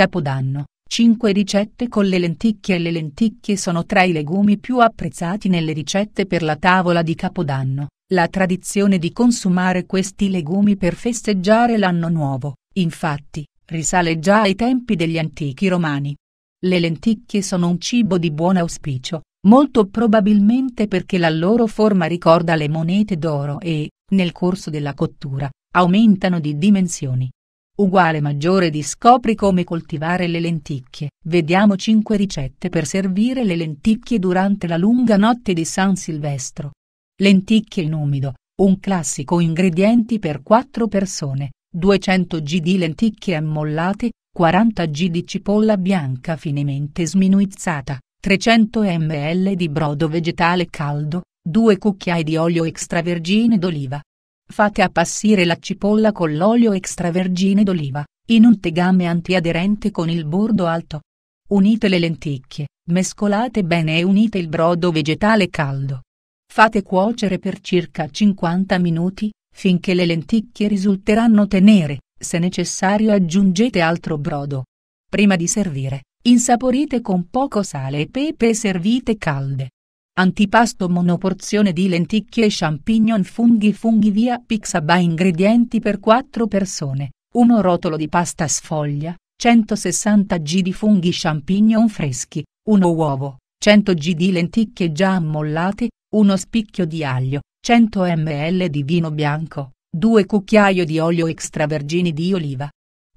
Capodanno, 5 ricette con le lenticchie Le lenticchie sono tra i legumi più apprezzati nelle ricette per la tavola di Capodanno. La tradizione di consumare questi legumi per festeggiare l'anno nuovo, infatti, risale già ai tempi degli antichi romani. Le lenticchie sono un cibo di buon auspicio, molto probabilmente perché la loro forma ricorda le monete d'oro e, nel corso della cottura, aumentano di dimensioni. Uguale maggiore di scopri come coltivare le lenticchie. Vediamo 5 ricette per servire le lenticchie durante la lunga notte di San Silvestro. Lenticchie in umido, un classico ingredienti per 4 persone, 200 g di lenticchie ammollate, 40 g di cipolla bianca finemente sminuizzata, 300 ml di brodo vegetale caldo, 2 cucchiai di olio extravergine d'oliva, Fate appassire la cipolla con l'olio extravergine d'oliva, in un tegame antiaderente con il bordo alto. Unite le lenticchie, mescolate bene e unite il brodo vegetale caldo. Fate cuocere per circa 50 minuti, finché le lenticchie risulteranno tenere, se necessario aggiungete altro brodo. Prima di servire, insaporite con poco sale e pepe e servite calde. Antipasto monoporzione di lenticchie e champignon funghi funghi via Pixaba ingredienti per 4 persone, 1 rotolo di pasta sfoglia, 160 g di funghi champignon freschi, 1 uovo, 100 g di lenticchie già ammollate, 1 spicchio di aglio, 100 ml di vino bianco, 2 cucchiaio di olio extravergini di oliva,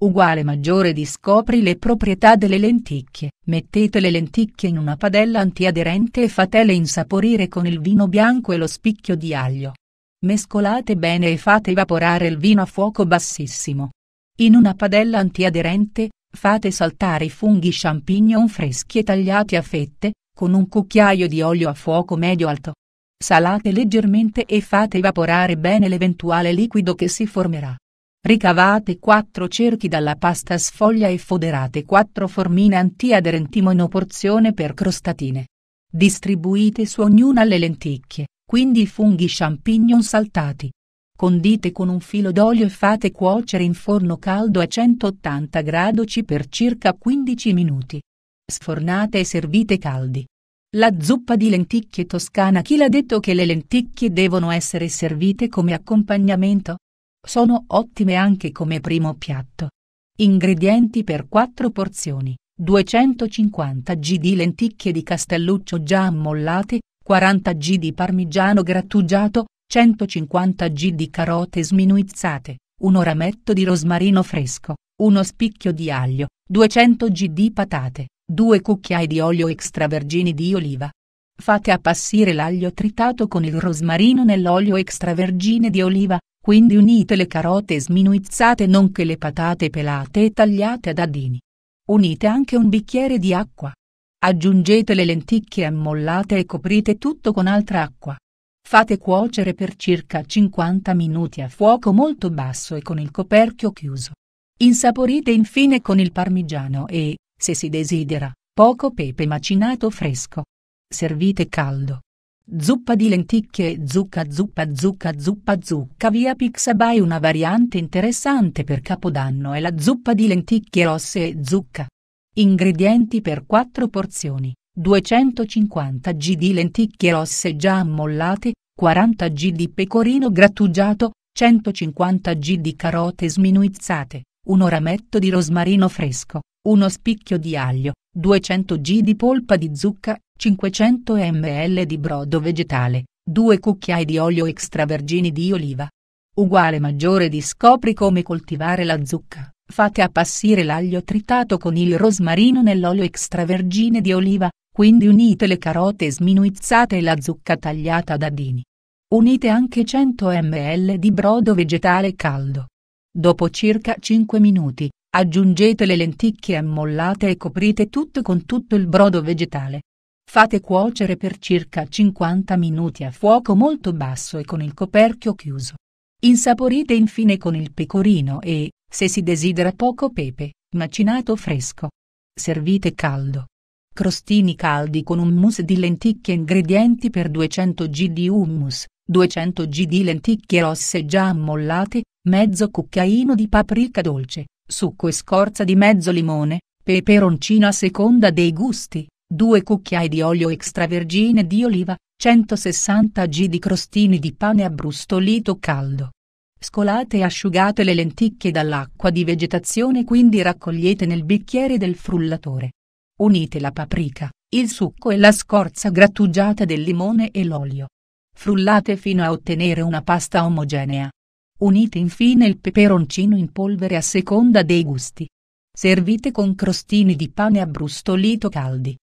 uguale maggiore di scopri le proprietà delle lenticchie. Mettete le lenticchie in una padella antiaderente e fatele insaporire con il vino bianco e lo spicchio di aglio. Mescolate bene e fate evaporare il vino a fuoco bassissimo. In una padella antiaderente, fate saltare i funghi champignon freschi e tagliati a fette, con un cucchiaio di olio a fuoco medio-alto. Salate leggermente e fate evaporare bene l'eventuale liquido che si formerà. Ricavate 4 cerchi dalla pasta sfoglia e foderate 4 formine antiaderenti monoporzione per crostatine. Distribuite su ognuna le lenticchie, quindi i funghi champignon saltati. Condite con un filo d'olio e fate cuocere in forno caldo a 180 gradi per circa 15 minuti. Sfornate e servite caldi. La zuppa di lenticchie toscana chi l'ha detto che le lenticchie devono essere servite come accompagnamento? Sono ottime anche come primo piatto. Ingredienti per 4 porzioni. 250 g di lenticchie di castelluccio già ammollate, 40 g di parmigiano grattugiato, 150 g di carote sminuizzate, un orametto di rosmarino fresco, uno spicchio di aglio, 200 g di patate, 2 cucchiai di olio extravergini di oliva. Fate appassire l'aglio tritato con il rosmarino nell'olio extravergine di oliva, quindi unite le carote sminuizzate nonché le patate pelate e tagliate a dadini. Unite anche un bicchiere di acqua. Aggiungete le lenticchie ammollate e coprite tutto con altra acqua. Fate cuocere per circa 50 minuti a fuoco molto basso e con il coperchio chiuso. Insaporite infine con il parmigiano e, se si desidera, poco pepe macinato fresco. Servite caldo. Zuppa di lenticchie zucca zuppa zucca zuppa zucca via Pixabay una variante interessante per Capodanno è la zuppa di lenticchie rosse e zucca. Ingredienti per 4 porzioni, 250 g di lenticchie rosse già ammollate, 40 g di pecorino grattugiato, 150 g di carote sminuizzate, un orametto di rosmarino fresco, uno spicchio di aglio, 200 g di polpa di zucca, 500 ml di brodo vegetale, 2 cucchiai di olio extravergini di oliva. Uguale maggiore di scopri come coltivare la zucca. Fate appassire l'aglio tritato con il rosmarino nell'olio extravergine di oliva, quindi unite le carote sminuizzate e la zucca tagliata a dadini. Unite anche 100 ml di brodo vegetale caldo. Dopo circa 5 minuti, Aggiungete le lenticchie ammollate e coprite tutto con tutto il brodo vegetale. Fate cuocere per circa 50 minuti a fuoco molto basso e con il coperchio chiuso. Insaporite infine con il pecorino e, se si desidera poco pepe, macinato fresco. Servite caldo. Crostini caldi con un mousse di lenticchie ingredienti per 200 g di hummus, 200 g di lenticchie rosse già ammollate, mezzo cucchiaino di paprika dolce, Succo e scorza di mezzo limone, peperoncino a seconda dei gusti, 2 cucchiai di olio extravergine di oliva, 160 g di crostini di pane abbrustolito caldo. Scolate e asciugate le lenticchie dall'acqua di vegetazione quindi raccogliete nel bicchiere del frullatore. Unite la paprika, il succo e la scorza grattugiata del limone e l'olio. Frullate fino a ottenere una pasta omogenea, Unite infine il peperoncino in polvere a seconda dei gusti. Servite con crostini di pane abbrustolito caldi.